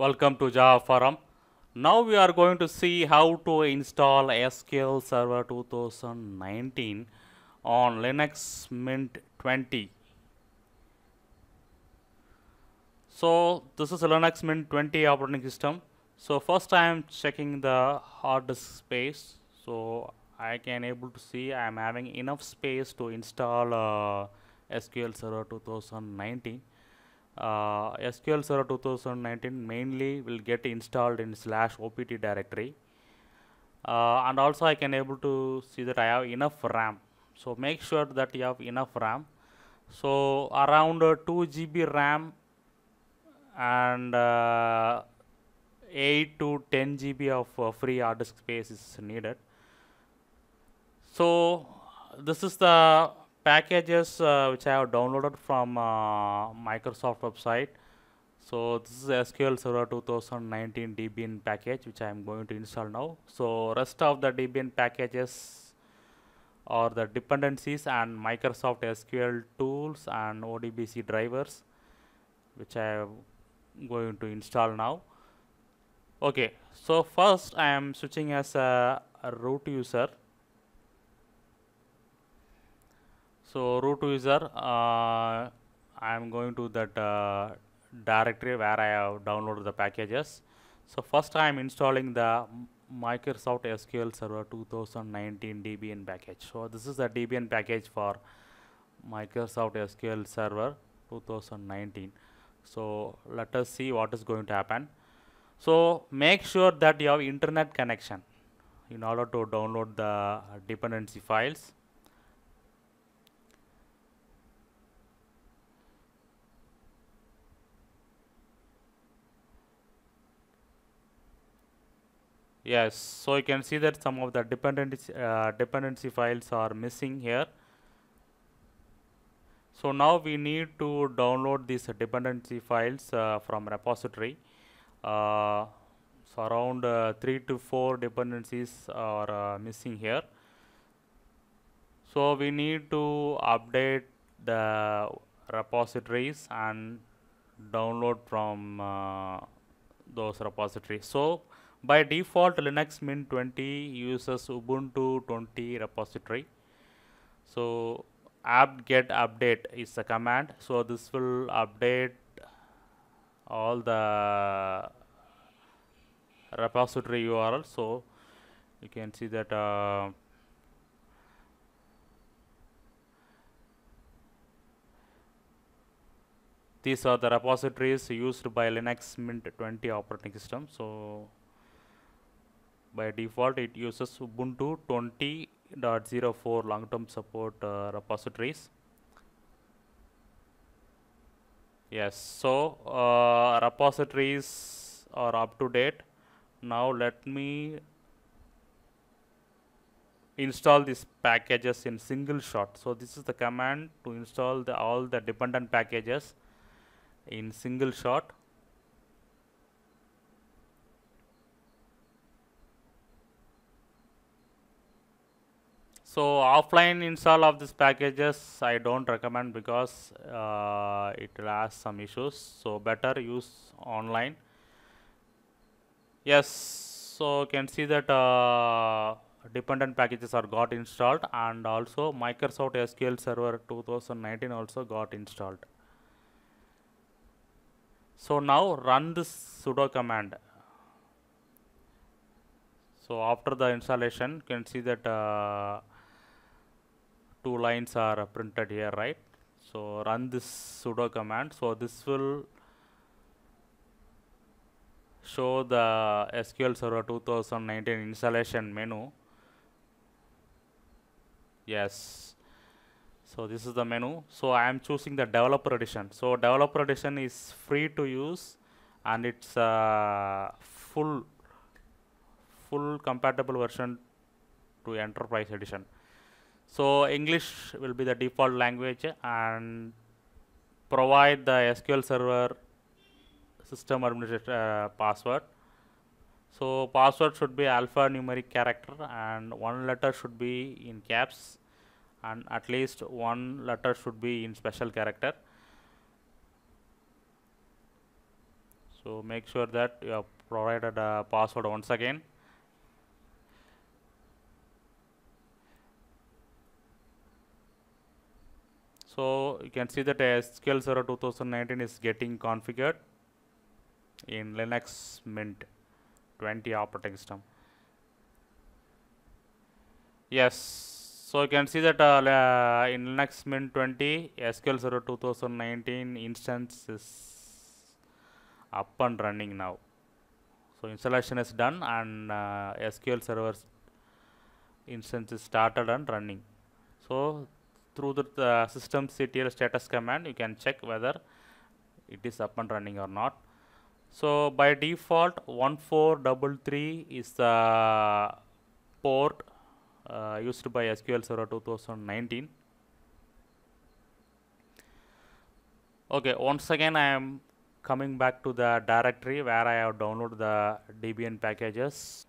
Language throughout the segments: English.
Welcome to Java Forum. Now we are going to see how to install SQL Server 2019 on Linux Mint 20. So this is Linux Mint 20 operating system. So first I am checking the hard disk space. So I can able to see I am having enough space to install uh, SQL Server 2019 uh, SQL Server 2019 mainly will get installed in slash OPT directory uh, and also I can able to see that I have enough RAM so make sure that you have enough RAM so around uh, 2 GB RAM and uh, 8 to 10 GB of uh, free hard disk space is needed so this is the packages uh, which I have downloaded from uh, Microsoft website. So this is SQL Server 2019 DBN package which I am going to install now. So rest of the Debian packages are the dependencies and Microsoft SQL tools and ODBC drivers which I am going to install now. Okay, so first I am switching as a root user So root user, uh, I am going to that uh, directory where I have downloaded the packages. So first I am installing the Microsoft SQL Server 2019 Debian package. So this is the Debian package for Microsoft SQL Server 2019. So let us see what is going to happen. So make sure that you have internet connection in order to download the dependency files. yes so you can see that some of the dependency uh, dependency files are missing here so now we need to download these dependency files uh, from repository uh, so around uh, 3 to 4 dependencies are uh, missing here so we need to update the repositories and download from uh, those repositories so by default, Linux Mint 20 uses Ubuntu 20 repository. So apt-get update is a command. So this will update all the repository URL. So you can see that uh, these are the repositories used by Linux Mint 20 operating system. So by default it uses Ubuntu 20.04 long-term support uh, repositories yes so uh, repositories are up to date now let me install these packages in single shot so this is the command to install the, all the dependent packages in single shot So, offline install of these packages I do not recommend because uh, it will ask some issues. So, better use online. Yes, so you can see that uh, dependent packages are got installed and also Microsoft SQL Server 2019 also got installed. So, now run this sudo command. So, after the installation you can see that uh, two lines are printed here right so run this sudo command so this will show the SQL Server 2019 installation menu yes so this is the menu so I am choosing the developer edition so developer edition is free to use and it's uh, full full compatible version to enterprise edition so, English will be the default language and provide the SQL Server system administrator uh, password. So, password should be alphanumeric character and one letter should be in caps and at least one letter should be in special character. So, make sure that you have provided a password once again. So you can see that SQL Server 2019 is getting configured in Linux Mint 20 operating system. Yes, so you can see that uh, uh, in Linux Mint 20 SQL Server 2019 instance is up and running now. So installation is done and uh, SQL Server instance is started and running. So through the system systemctl status command you can check whether it is up and running or not. So by default 1433 is the port uh, used by SQL Server 2019. Okay, once again I am coming back to the directory where I have downloaded the Debian packages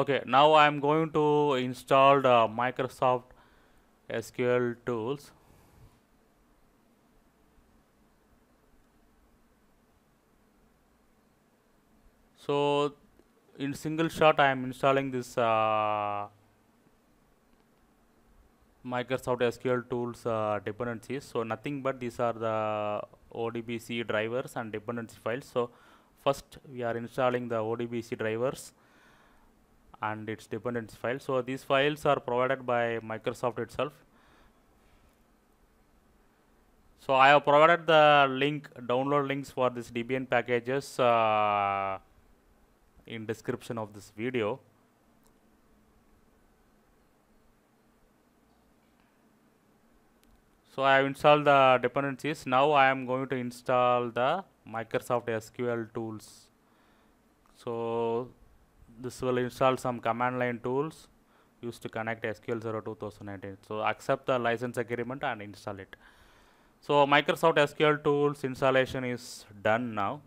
okay now I am going to install the Microsoft SQL tools so in single shot I am installing this uh, Microsoft SQL tools uh, dependencies so nothing but these are the ODBC drivers and dependency files so first we are installing the ODBC drivers and its dependencies file. So these files are provided by Microsoft itself. So I have provided the link, download links for this Debian packages uh, in description of this video. So I have installed the dependencies. Now I am going to install the Microsoft SQL tools. So this will install some command line tools used to connect SQL Server 2019. So accept the license agreement and install it. So Microsoft SQL tools installation is done now.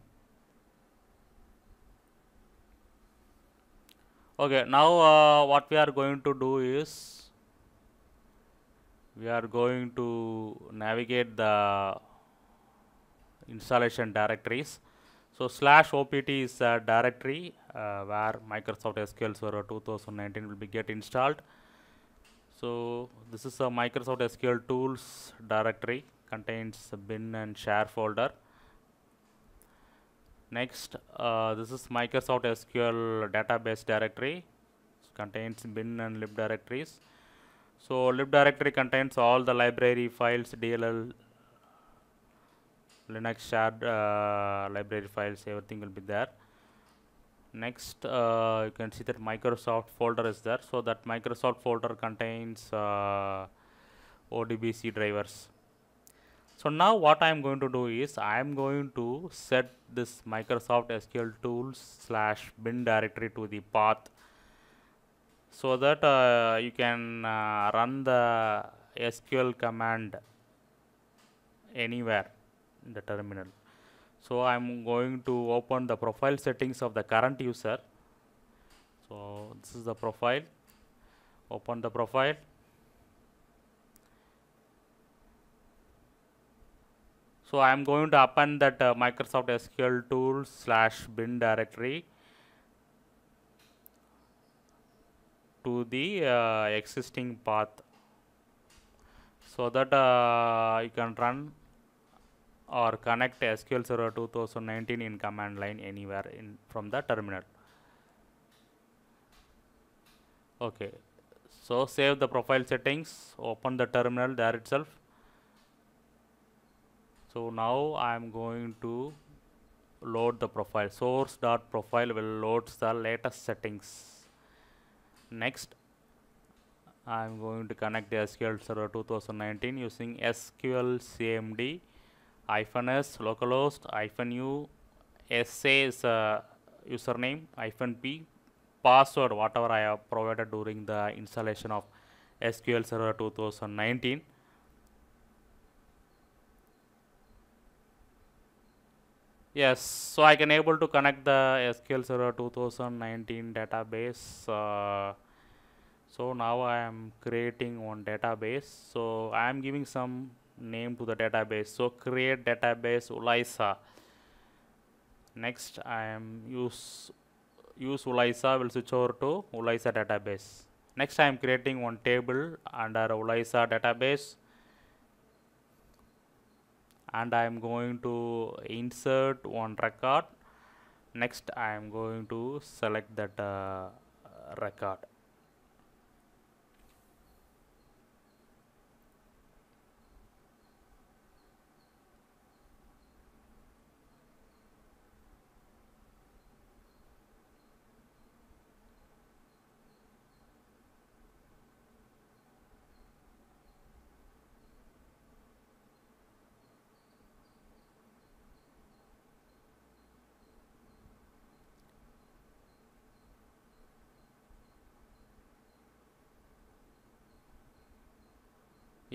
Okay, now uh, what we are going to do is we are going to navigate the installation directories. So slash opt is a directory uh, where Microsoft SQL Server 2019 will be get installed. So this is a Microsoft SQL tools directory contains bin and share folder. Next, uh, this is Microsoft SQL database directory contains bin and lib directories. So lib directory contains all the library files, DLL, Linux shared uh, library files, everything will be there next uh, you can see that Microsoft folder is there so that Microsoft folder contains uh, ODBC drivers so now what I am going to do is I am going to set this Microsoft SQL tools slash bin directory to the path so that uh, you can uh, run the SQL command anywhere in the terminal so I am going to open the profile settings of the current user. So this is the profile. Open the profile. So I am going to append that uh, Microsoft SQL tools slash bin directory to the uh, existing path so that uh, you can run or connect SQL Server 2019 in command line anywhere in from the terminal. Okay, so save the profile settings, open the terminal there itself. So now I am going to load the profile. Source dot profile will load the latest settings. Next, I am going to connect the SQL Server 2019 using SQL CMD iPhone s localhost iPhone u sa is a username iPhone p password whatever I have provided during the installation of SQL Server 2019 yes so I can able to connect the SQL Server 2019 database uh, so now I am creating one database so I am giving some name to the database so create database ulisa next i am use use ulisa will switch over to ulisa database next i am creating one table under ulisa database and i am going to insert one record next i am going to select that uh, record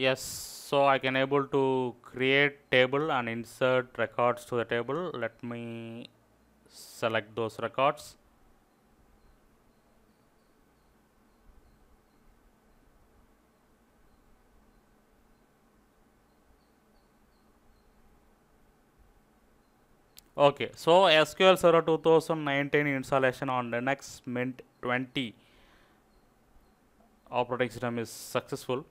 yes so I can able to create table and insert records to the table let me select those records Okay, so SQL Server 2019 installation on Linux Mint 20 operating system is successful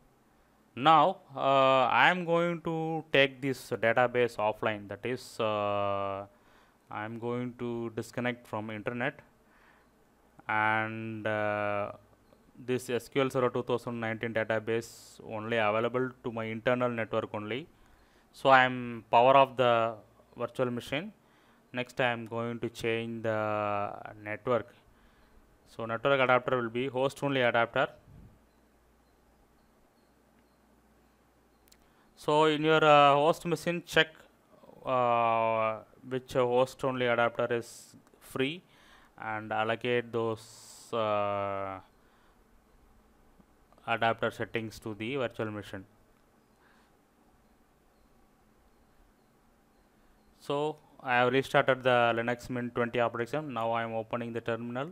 now uh, I am going to take this database offline that is uh, I am going to disconnect from internet and uh, this SQL Server 2019 database only available to my internal network only so I am power off the virtual machine next I am going to change the network so network adapter will be host only adapter So, in your uh, host machine check uh, which host only adapter is free and allocate those uh, adapter settings to the virtual machine. So, I have restarted the Linux Mint 20 operating system. Now, I am opening the terminal.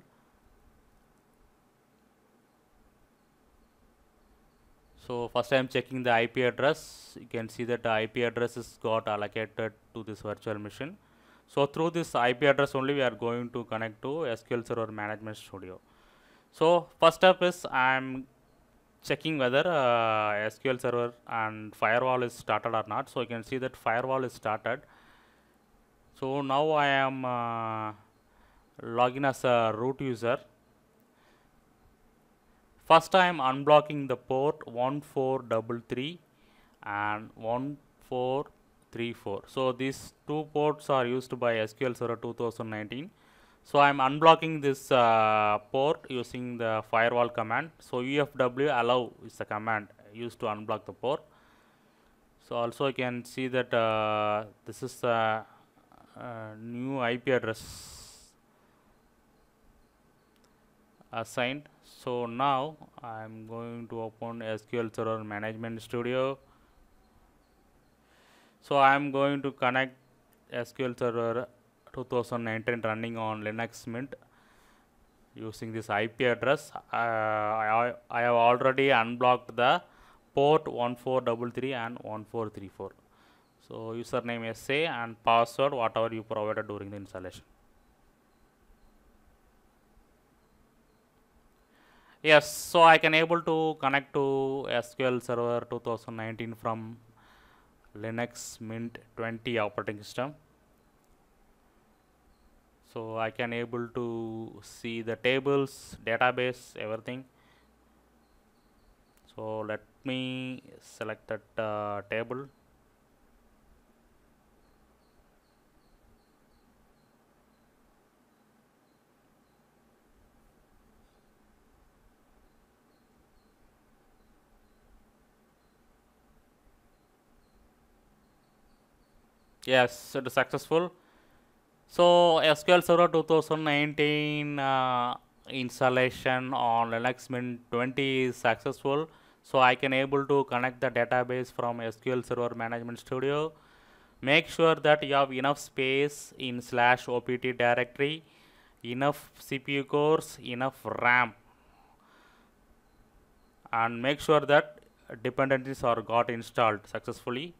So first I am checking the IP address. You can see that the IP address is got allocated to this virtual machine. So through this IP address only we are going to connect to SQL Server Management Studio. So first step is I am checking whether uh, SQL Server and firewall is started or not. So you can see that firewall is started. So now I am uh, logging as a root user. First I am unblocking the port 1433 and 1434. So these two ports are used by SQL Server 2019. So I am unblocking this uh, port using the firewall command. So UFW allow is the command used to unblock the port. So also you can see that uh, this is the a new IP address assigned so now I am going to open SQL Server Management Studio so I am going to connect SQL Server 2019 running on Linux Mint using this IP address uh, I, I have already unblocked the port 1433 and 1434 so username SA and password whatever you provided during the installation Yes, so I can able to connect to SQL Server 2019 from Linux Mint 20 operating system. So I can able to see the tables, database, everything. So let me select that uh, table. Yes, it is successful. So SQL Server 2019 uh, installation on Linux Mint 20 is successful. So I can able to connect the database from SQL Server Management Studio. Make sure that you have enough space in slash OPT directory, enough CPU cores, enough RAM. And make sure that dependencies are got installed successfully.